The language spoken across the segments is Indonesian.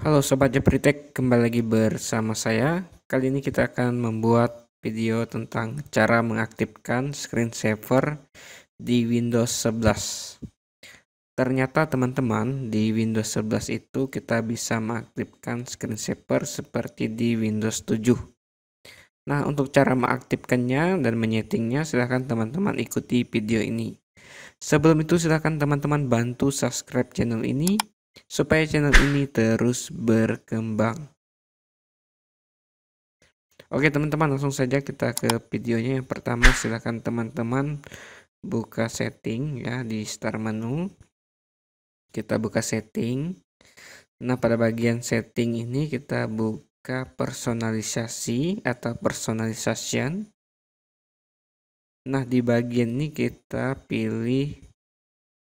Halo Sobat Jepritek, kembali lagi bersama saya. Kali ini kita akan membuat video tentang cara mengaktifkan screensaver di Windows 11. Ternyata teman-teman, di Windows 11 itu kita bisa mengaktifkan screensaver seperti di Windows 7. Nah, untuk cara mengaktifkannya dan menyetingnya silahkan teman-teman ikuti video ini. Sebelum itu silahkan teman-teman bantu subscribe channel ini supaya channel ini terus berkembang. Oke teman-teman langsung saja kita ke videonya yang pertama silahkan teman-teman buka setting ya di start menu kita buka setting nah pada bagian setting ini kita buka personalisasi atau personalization nah di bagian ini kita pilih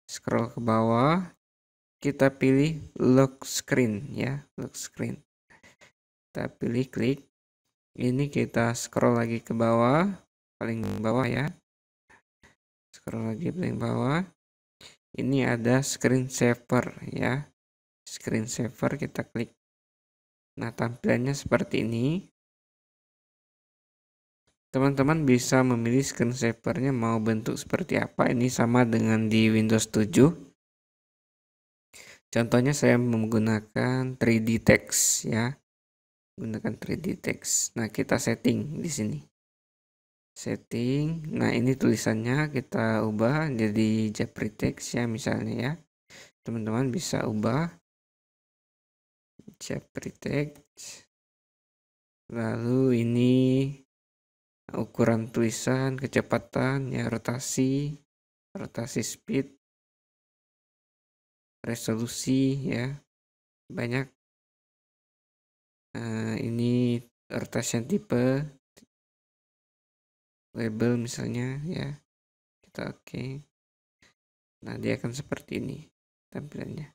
scroll ke bawah kita pilih lock screen ya lock screen kita pilih klik ini kita scroll lagi ke bawah paling bawah ya scroll lagi paling bawah ini ada screen saver ya screen saver kita klik nah tampilannya seperti ini teman-teman bisa memilih screen savernya mau bentuk seperti apa ini sama dengan di Windows 7 Contohnya saya menggunakan 3D text ya. Gunakan 3D text. Nah, kita setting di sini. Setting. Nah, ini tulisannya kita ubah jadi jeffrey text ya misalnya ya. Teman-teman bisa ubah jeffrey text. Lalu ini ukuran tulisan, kecepatan, ya rotasi, rotasi speed, resolusi ya banyak uh, ini rotation tipe label misalnya ya kita oke okay. nah dia akan seperti ini tampilannya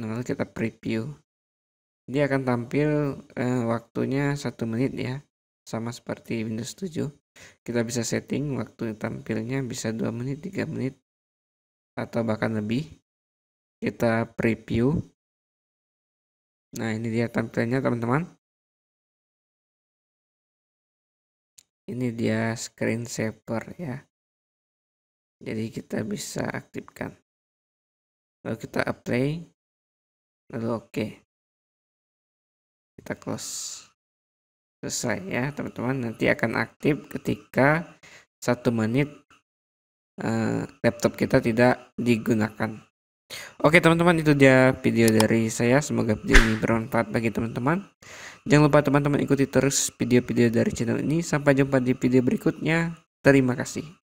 nah, lalu kita preview dia akan tampil uh, waktunya satu menit ya sama seperti Windows 7 kita bisa setting waktu tampilnya bisa dua menit tiga menit atau bahkan lebih. Kita preview. Nah, ini dia tampilannya teman-teman. Ini dia screen saver ya. Jadi kita bisa aktifkan. Lalu kita apply. Lalu oke. Okay. Kita close selesai ya teman-teman nanti akan aktif ketika satu menit uh, laptop kita tidak digunakan. Oke teman-teman itu dia video dari saya semoga video ini bermanfaat bagi teman-teman Jangan lupa teman-teman ikuti terus video-video dari channel ini Sampai jumpa di video berikutnya Terima kasih